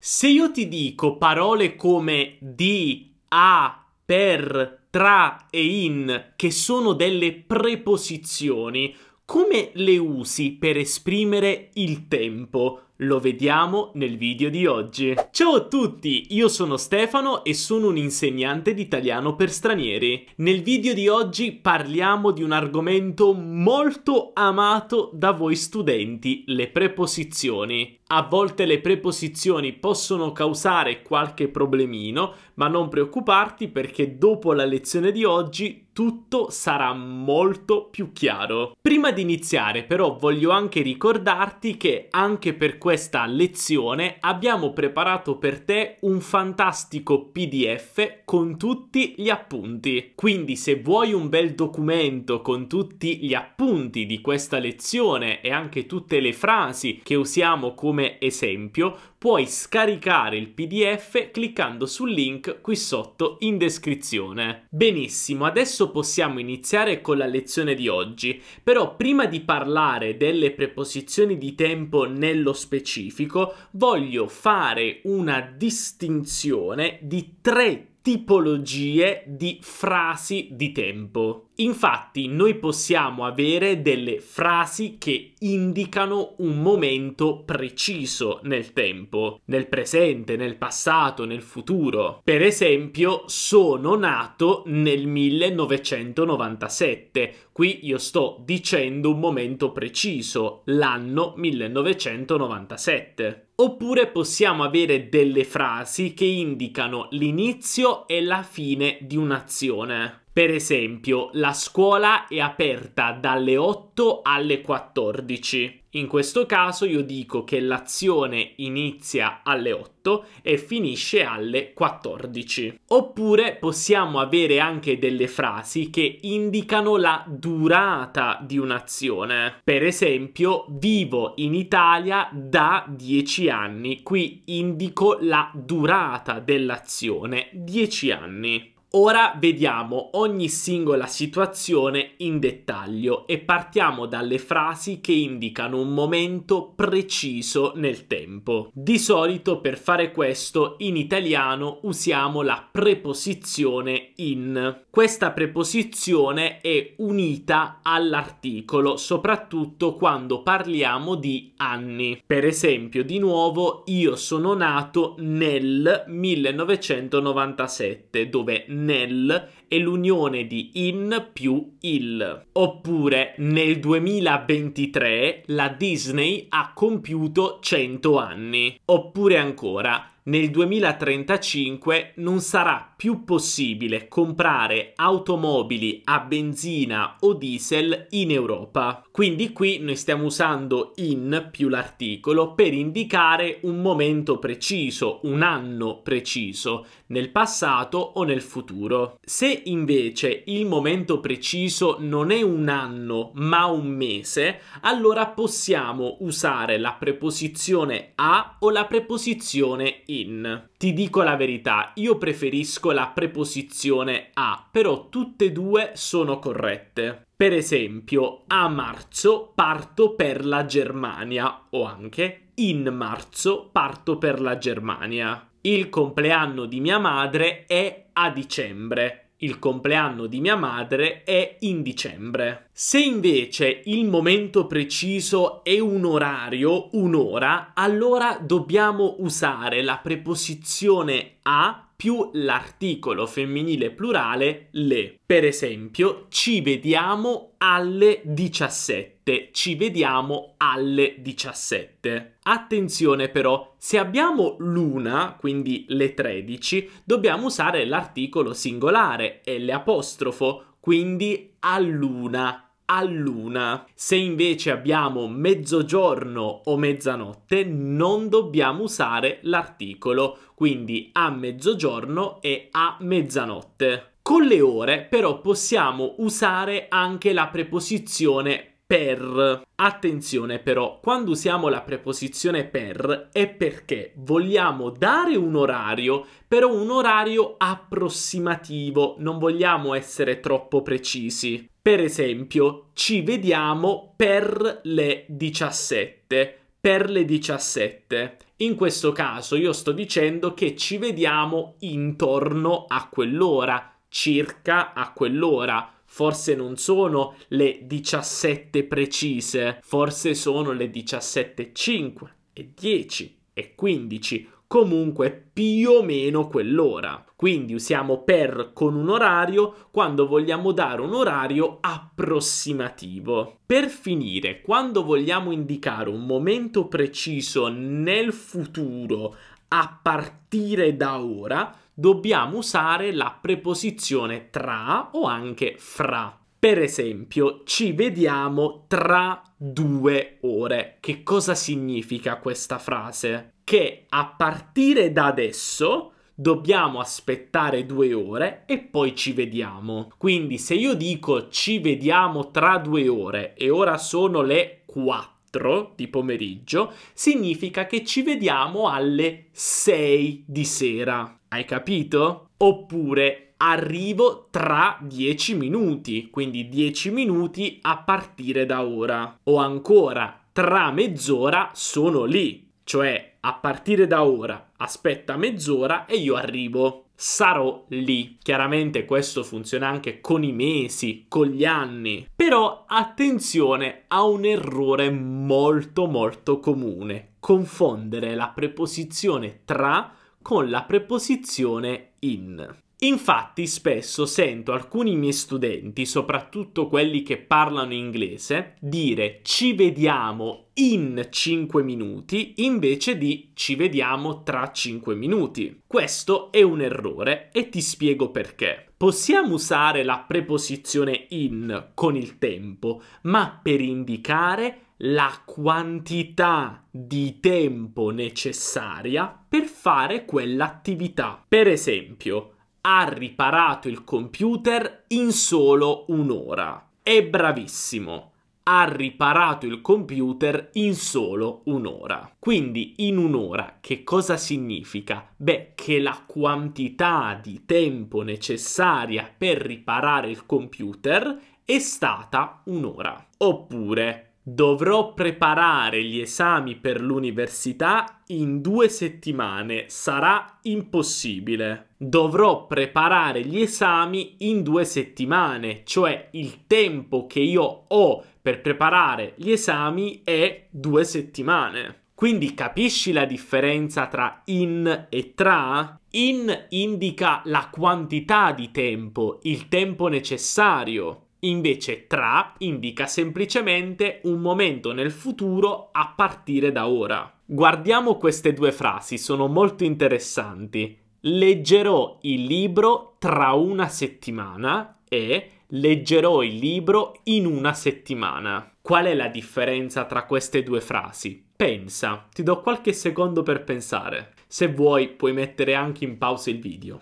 Se io ti dico parole come di, a, per, tra e in, che sono delle preposizioni, come le usi per esprimere il tempo? Lo vediamo nel video di oggi. Ciao a tutti, io sono Stefano e sono un insegnante di italiano per stranieri. Nel video di oggi parliamo di un argomento molto amato da voi studenti, le preposizioni. A volte le preposizioni possono causare qualche problemino, ma non preoccuparti perché dopo la lezione di oggi tutto sarà molto più chiaro. Prima di iniziare però voglio anche ricordarti che anche per questo questa lezione abbiamo preparato per te un fantastico PDF con tutti gli appunti. Quindi se vuoi un bel documento con tutti gli appunti di questa lezione e anche tutte le frasi che usiamo come esempio, puoi scaricare il PDF cliccando sul link qui sotto in descrizione. Benissimo, adesso possiamo iniziare con la lezione di oggi, però prima di parlare delle preposizioni di tempo nello specifico, voglio fare una distinzione di tre tipologie di frasi di tempo. Infatti noi possiamo avere delle frasi che indicano un momento preciso nel tempo, nel presente, nel passato, nel futuro. Per esempio, sono nato nel 1997. Qui io sto dicendo un momento preciso, l'anno 1997. Oppure possiamo avere delle frasi che indicano l'inizio e la fine di un'azione. Per esempio, la scuola è aperta dalle 8 alle 14. In questo caso io dico che l'azione inizia alle 8 e finisce alle 14. Oppure possiamo avere anche delle frasi che indicano la durata di un'azione. Per esempio, vivo in Italia da 10 anni. Qui indico la durata dell'azione, 10 anni. Ora vediamo ogni singola situazione in dettaglio e partiamo dalle frasi che indicano un momento preciso nel tempo. Di solito per fare questo in italiano usiamo la preposizione in. Questa preposizione è unita all'articolo, soprattutto quando parliamo di anni. Per esempio, di nuovo, io sono nato nel 1997, dove nel è l'unione di in più il. Oppure nel 2023 la Disney ha compiuto 100 anni. Oppure ancora nel 2035 non sarà più possibile comprare automobili a benzina o diesel in Europa. Quindi qui noi stiamo usando in più l'articolo per indicare un momento preciso, un anno preciso, nel passato o nel futuro. Se invece il momento preciso non è un anno ma un mese, allora possiamo usare la preposizione a o la preposizione in. Ti dico la verità, io preferisco la preposizione a, però tutte e due sono corrette. Per esempio, a marzo parto per la Germania o anche in marzo parto per la Germania. Il compleanno di mia madre è a dicembre. Il compleanno di mia madre è in dicembre. Se invece il momento preciso è un orario, un'ora, allora dobbiamo usare la preposizione a più l'articolo femminile plurale le. Per esempio, ci vediamo alle 17. Ci vediamo alle 17. Attenzione però, se abbiamo l'una, quindi le 13, dobbiamo usare l'articolo singolare, l'apostrofo, quindi all'una a luna. Se invece abbiamo mezzogiorno o mezzanotte non dobbiamo usare l'articolo, quindi a mezzogiorno e a mezzanotte. Con le ore però possiamo usare anche la preposizione per. Attenzione però, quando usiamo la preposizione per è perché vogliamo dare un orario, però un orario approssimativo, non vogliamo essere troppo precisi. Per esempio, ci vediamo per le 17. Per le 17. In questo caso io sto dicendo che ci vediamo intorno a quell'ora, circa a quell'ora forse non sono le 17 precise, forse sono le 17.05 e 10 e 15, comunque più o meno quell'ora. Quindi usiamo per con un orario quando vogliamo dare un orario approssimativo. Per finire, quando vogliamo indicare un momento preciso nel futuro a partire da ora, dobbiamo usare la preposizione tra o anche fra. Per esempio, ci vediamo tra due ore. Che cosa significa questa frase? Che a partire da adesso dobbiamo aspettare due ore e poi ci vediamo. Quindi se io dico ci vediamo tra due ore e ora sono le quattro di pomeriggio, significa che ci vediamo alle 6 di sera. Hai capito? Oppure arrivo tra 10 minuti, quindi 10 minuti a partire da ora. O ancora, tra mezz'ora sono lì, cioè a partire da ora, aspetta mezz'ora e io arrivo. Sarò lì. Chiaramente questo funziona anche con i mesi, con gli anni. Però attenzione a un errore molto molto comune. Confondere la preposizione tra con la preposizione in. Infatti spesso sento alcuni miei studenti, soprattutto quelli che parlano inglese, dire ci vediamo in 5 minuti invece di ci vediamo tra 5 minuti. Questo è un errore e ti spiego perché. Possiamo usare la preposizione in con il tempo, ma per indicare la quantità di tempo necessaria per fare quell'attività. Per esempio, ha riparato il computer in solo un'ora. È bravissimo. Ha riparato il computer in solo un'ora. Quindi in un'ora che cosa significa? Beh, che la quantità di tempo necessaria per riparare il computer è stata un'ora. Oppure Dovrò preparare gli esami per l'università in due settimane, sarà impossibile. Dovrò preparare gli esami in due settimane, cioè il tempo che io ho per preparare gli esami è due settimane. Quindi capisci la differenza tra in e tra? In indica la quantità di tempo, il tempo necessario Invece tra indica semplicemente un momento nel futuro a partire da ora. Guardiamo queste due frasi, sono molto interessanti. Leggerò il libro tra una settimana e leggerò il libro in una settimana. Qual è la differenza tra queste due frasi? Pensa, ti do qualche secondo per pensare. Se vuoi puoi mettere anche in pausa il video.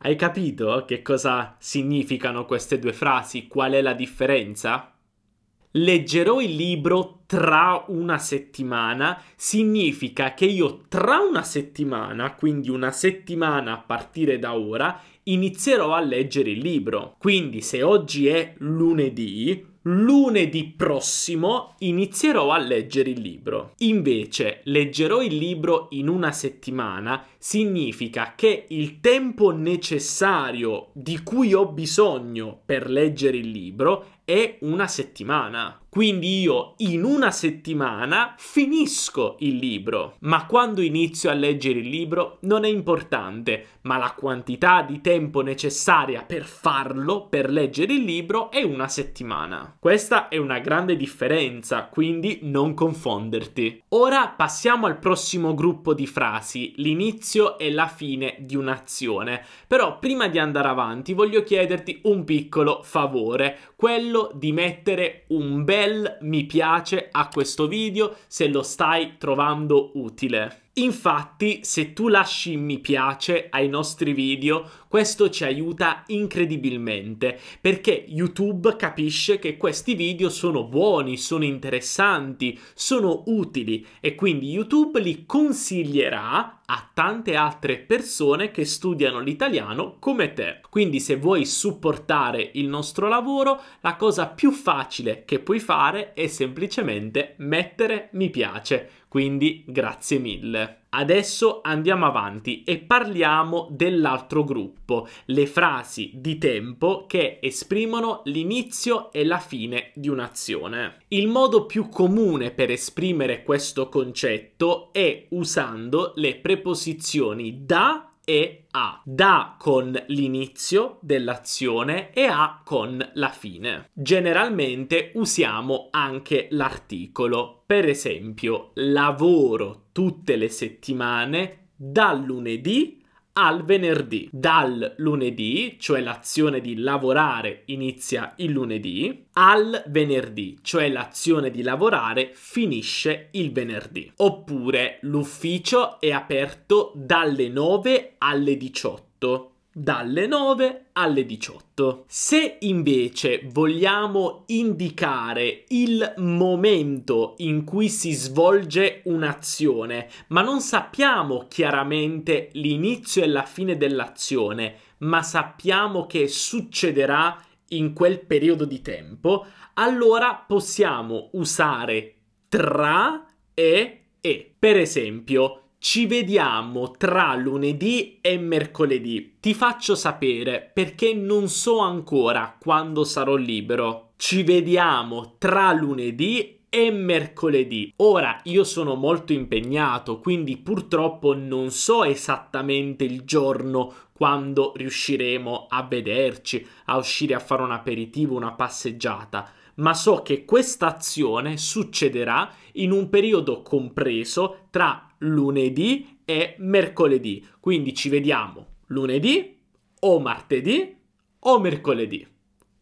Hai capito che cosa significano queste due frasi? Qual è la differenza? Leggerò il libro tra una settimana significa che io tra una settimana, quindi una settimana a partire da ora, inizierò a leggere il libro. Quindi se oggi è lunedì, lunedì prossimo inizierò a leggere il libro. Invece, leggerò il libro in una settimana significa che il tempo necessario di cui ho bisogno per leggere il libro è una settimana. Quindi io in una settimana finisco il libro. Ma quando inizio a leggere il libro non è importante, ma la quantità di tempo necessaria per farlo, per leggere il libro, è una settimana. Questa è una grande differenza, quindi non confonderti. Ora passiamo al prossimo gruppo di frasi, l'inizio l'inizio e la fine di un'azione. Però prima di andare avanti voglio chiederti un piccolo favore, quello di mettere un bel mi piace a questo video se lo stai trovando utile. Infatti, se tu lasci mi piace ai nostri video, questo ci aiuta incredibilmente, perché YouTube capisce che questi video sono buoni, sono interessanti, sono utili e quindi YouTube li consiglierà a tante altre persone che studiano l'italiano come te. Quindi se vuoi supportare il nostro lavoro, la cosa più facile che puoi fare è semplicemente mettere mi piace quindi grazie mille. Adesso andiamo avanti e parliamo dell'altro gruppo, le frasi di tempo che esprimono l'inizio e la fine di un'azione. Il modo più comune per esprimere questo concetto è usando le preposizioni da e A. Da con l'inizio dell'azione e A con la fine. Generalmente usiamo anche l'articolo, per esempio lavoro tutte le settimane dal lunedì al venerdì. Dal lunedì, cioè l'azione di lavorare inizia il lunedì, al venerdì, cioè l'azione di lavorare finisce il venerdì. Oppure l'ufficio è aperto dalle 9 alle 18 dalle 9 alle 18. Se invece vogliamo indicare il momento in cui si svolge un'azione, ma non sappiamo chiaramente l'inizio e la fine dell'azione, ma sappiamo che succederà in quel periodo di tempo, allora possiamo usare tra e e. Per esempio, ci vediamo tra lunedì e mercoledì. Ti faccio sapere perché non so ancora quando sarò libero. Ci vediamo tra lunedì e mercoledì. Ora io sono molto impegnato, quindi purtroppo non so esattamente il giorno quando riusciremo a vederci, a uscire a fare un aperitivo, una passeggiata ma so che questa azione succederà in un periodo compreso tra lunedì e mercoledì. Quindi ci vediamo lunedì o martedì o mercoledì.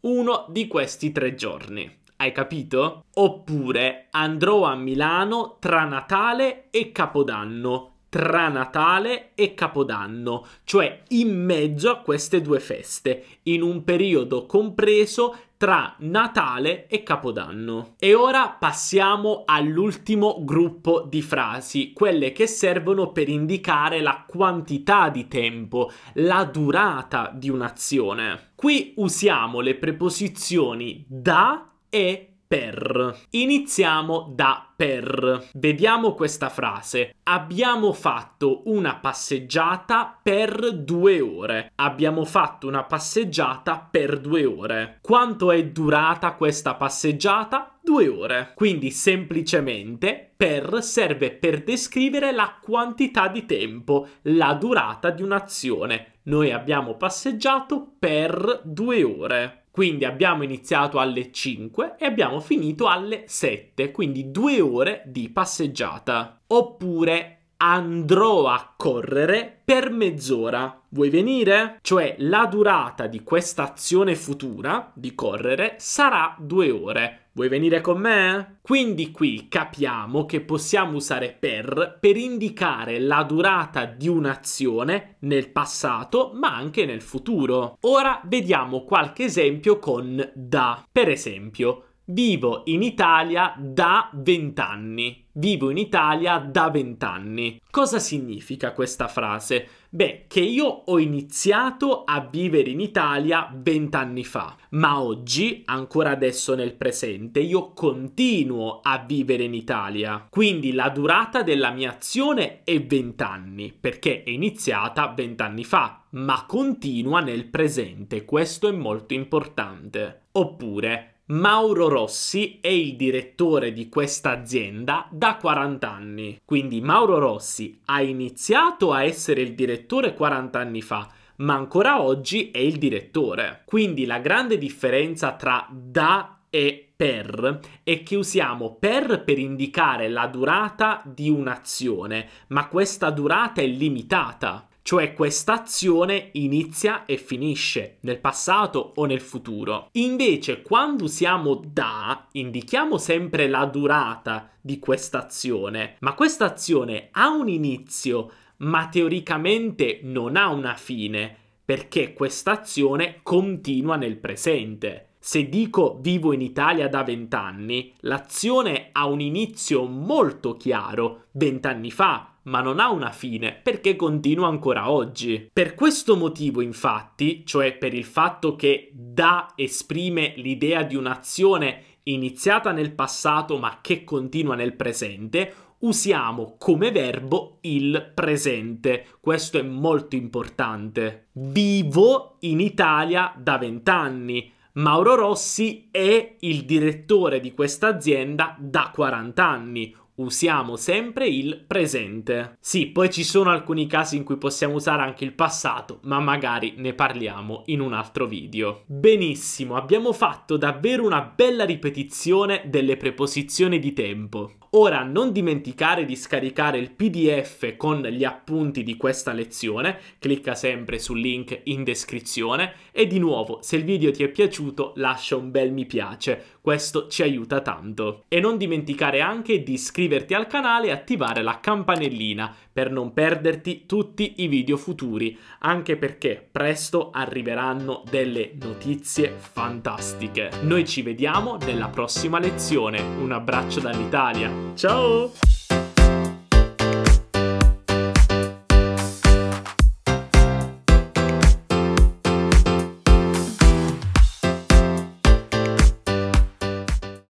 Uno di questi tre giorni. Hai capito? Oppure andrò a Milano tra Natale e Capodanno tra Natale e Capodanno, cioè in mezzo a queste due feste, in un periodo compreso tra Natale e Capodanno. E ora passiamo all'ultimo gruppo di frasi, quelle che servono per indicare la quantità di tempo, la durata di un'azione. Qui usiamo le preposizioni da e per. Iniziamo da per. Vediamo questa frase. Abbiamo fatto una passeggiata per due ore. Abbiamo fatto una passeggiata per due ore. Quanto è durata questa passeggiata? Due ore. Quindi semplicemente per serve per descrivere la quantità di tempo, la durata di un'azione. Noi abbiamo passeggiato per due ore. Quindi abbiamo iniziato alle 5 e abbiamo finito alle 7, quindi due ore di passeggiata. Oppure andrò a correre per mezz'ora. Vuoi venire? Cioè la durata di questa azione futura di correre sarà due ore. Vuoi venire con me? Quindi qui capiamo che possiamo usare per per indicare la durata di un'azione nel passato ma anche nel futuro. Ora vediamo qualche esempio con da. Per esempio, Vivo in Italia da 20 anni. Vivo in Italia da 20 anni. Cosa significa questa frase? Beh, che io ho iniziato a vivere in Italia vent'anni fa, ma oggi, ancora adesso nel presente, io continuo a vivere in Italia. Quindi la durata della mia azione è 20 anni, perché è iniziata vent'anni fa, ma continua nel presente. Questo è molto importante. Oppure Mauro Rossi è il direttore di questa azienda da 40 anni. Quindi Mauro Rossi ha iniziato a essere il direttore 40 anni fa, ma ancora oggi è il direttore. Quindi la grande differenza tra da e per è che usiamo per per indicare la durata di un'azione, ma questa durata è limitata cioè questa azione inizia e finisce nel passato o nel futuro. Invece quando usiamo da indichiamo sempre la durata di questa azione, ma questa azione ha un inizio ma teoricamente non ha una fine perché questa azione continua nel presente. Se dico vivo in Italia da vent'anni, l'azione ha un inizio molto chiaro, vent'anni fa, ma non ha una fine, perché continua ancora oggi. Per questo motivo, infatti, cioè per il fatto che Da esprime l'idea di un'azione iniziata nel passato ma che continua nel presente, usiamo come verbo il presente. Questo è molto importante. Vivo in Italia da vent'anni. Mauro Rossi è il direttore di questa azienda da 40 anni, usiamo sempre il presente. Sì, poi ci sono alcuni casi in cui possiamo usare anche il passato, ma magari ne parliamo in un altro video. Benissimo, abbiamo fatto davvero una bella ripetizione delle preposizioni di tempo. Ora non dimenticare di scaricare il PDF con gli appunti di questa lezione, clicca sempre sul link in descrizione e di nuovo se il video ti è piaciuto lascia un bel mi piace, questo ci aiuta tanto. E non dimenticare anche di iscriverti al canale e attivare la campanellina per non perderti tutti i video futuri, anche perché presto arriveranno delle notizie fantastiche. Noi ci vediamo nella prossima lezione, un abbraccio dall'Italia! Ciao!